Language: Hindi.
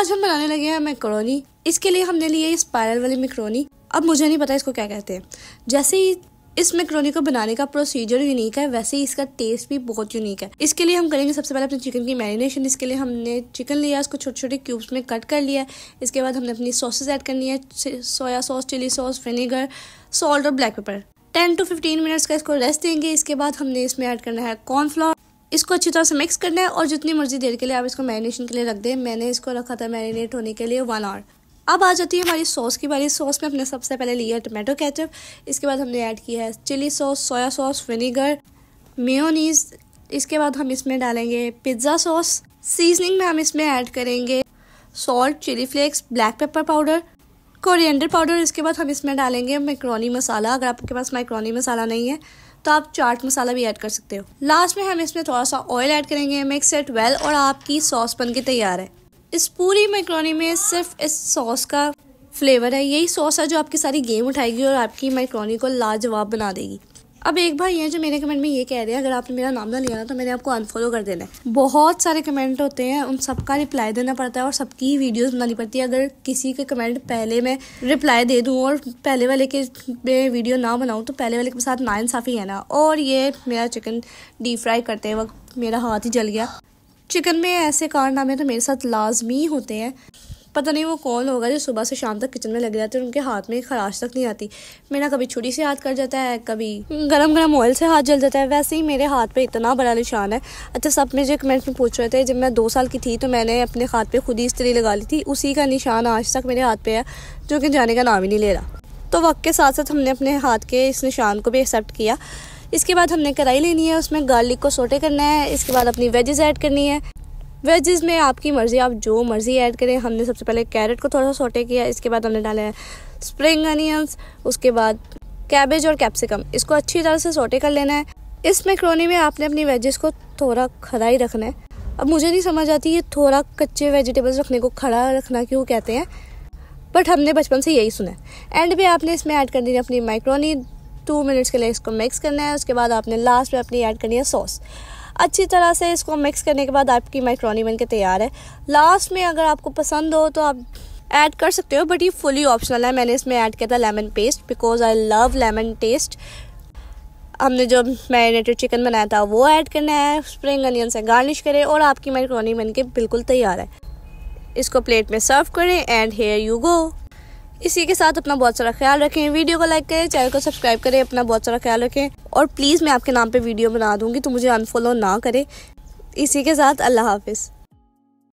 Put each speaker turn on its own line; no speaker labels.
आज हम बनाने लगे हैं मैक्रोनी इसके लिए हमने लिए स्पायरल वाली मैक्रोनी अब मुझे नहीं पता इसको क्या कहते हैं जैसे ही इस मैक्रोनी को बनाने का प्रोसीजर यूनिक है वैसे ही इसका टेस्ट भी बहुत यूनिक है इसके लिए हम करेंगे सबसे पहले अपने चिकन की मैरिनेशन इसके लिए हमने चिकन लिया इसको छोटे छोटे क्यूब्स में कट कर लिया इसके बाद हमने अपनी सॉसेज ऐड करनी है soya sauce chilli sauce vinegar salt और black pepper ten to fifteen minutes का इसको रेस्ट देंगे इसके बाद हमने इसमें ऐड करना है कॉर्नफ्लावर इसको अच्छी तरह से मिक्स करना है और जितनी मर्जी देर के लिए आप इसको मैरिनेशन के लिए रख दें मैंने इसको रखा था मैरिनेट होने के लिए वन आवर अब आ जाती है हमारी सॉस की बारी सॉस में हमने सबसे पहले लिया है टमाटो कैचअप इसके बाद हमने ऐड किया है chilli sauce soya sauce vinegar mayonnaise इसके बाद हम इसमें डालेंगे पिज्ज़ा सॉस सीजनिंग में हम इसमें ऐड करेंगे salt chilli flakes black pepper powder coriander powder इसके बाद हम इसमें डालेंगे मैक्रोनी मसाला अगर आपके पास मैक्रोनी मसाला नहीं है तो आप चाट मसाला भी ऐड कर सकते हो लास्ट में हम इसमें थोड़ा सा ऑयल ऐड करेंगे मिक्स इट वेल और आपकी सॉस बन के तैयार है इस पूरी मैक्रोनी में सिर्फ इस सॉस का फ्लेवर है यही सॉस है जो आपकी सारी गेम उठाएगी और आपकी मैक्रोनी को लाजवाब बना देगी अब एक भाई है जो मेरे कमेंट में ये कह रहे हैं अगर आपने मेरा नाम ना लिया ना तो मैंने आपको अनफॉलो कर देना है बहुत सारे कमेंट होते हैं उन सबका रिप्लाई देना पड़ता है और सबकी वीडियोस बनानी पड़ती है अगर किसी के कमेंट पहले मैं रिप्लाई दे दूँ और पहले वाले के मैं वीडियो ना बनाऊँ तो पहले वाले के साथ ना इंसाफी है ना और ये मेरा चिकन डीप फ्राई करते वक्त मेरा हाथ ही जल गया चिकन में ऐसे कारनामे तो मेरे साथ लाजमी होते हैं पता नहीं वो कौन होगा जो सुबह से शाम तक किचन में लगे रहते हैं उनके हाथ में खराश तक नहीं आती मेरा कभी छुरी से हाथ कर जाता है कभी गरम गरम ऑयल से हाथ जल जाता है वैसे ही मेरे हाथ पे इतना बड़ा निशान है अच्छा सब मुझे कमेंट में पूछ रहे थे जब मैं दो साल की थी तो मैंने अपने हाथ पे खुद ही स्त्री लगा ली थी उसी का निशान आज तक मेरे हाथ पे है जो कि जाने का नाम ही नहीं ले रहा तो वक्त के साथ साथ हमने अपने हाथ के इस निशान को भी एक्सेप्ट किया इसके बाद हमने कढ़ाई लेनी है उसमें गार्लिक को सोटे करना है इसके बाद अपनी वेजेज़ ऐड करनी है वेजेस में आपकी मर्ज़ी आप जो मर्ज़ी ऐड करें हमने सबसे पहले कैरेट को थोड़ा सा सोटे किया इसके बाद हमने डाला है स्प्रिंग अनियंस उसके बाद कैबेज और कैप्सिकम इसको अच्छी तरह से सोटे कर लेना है इस मैक्रोनी में आपने अपनी वेजेस को थोड़ा खड़ा ही रखना है अब मुझे नहीं समझ आती ये थोड़ा कच्चे वेजिटेबल्स रखने को खड़ा रखना क्यों कहते हैं बट हमने बचपन से यही सुना है एंड भी आपने इसमें ऐड कर देनी अपनी माइक्रोनी टू मिनट्स के लिए इसको मिक्स करना है उसके बाद आपने लास्ट में अपनी ऐड करनी है सॉस अच्छी तरह से इसको मिक्स करने के बाद आपकी मैक्रोनी बन के तैयार है लास्ट में अगर आपको पसंद हो तो आप ऐड कर सकते हो बट ये फुली ऑप्शनल है मैंने इसमें ऐड किया था lemon paste because I love lemon taste हमने जो मैरिनेटेड चिकन बनाया था वो ऐड करना है स्प्रिंग अनियन से गार्निश करें और आपकी मैक्रोनी बन के बिल्कुल तैयार है इसको प्लेट में सर्व करें एंड हेयर यू गो इसी के साथ अपना बहुत सारा ख्याल रखें वीडियो को लाइक करें चैनल को सब्सक्राइब करें अपना बहुत सारा ख्याल रखें और प्लीज़ मैं आपके नाम पे वीडियो बना दूंगी तो मुझे अनफॉलो ना करें इसी के साथ अल्लाह हाफिज़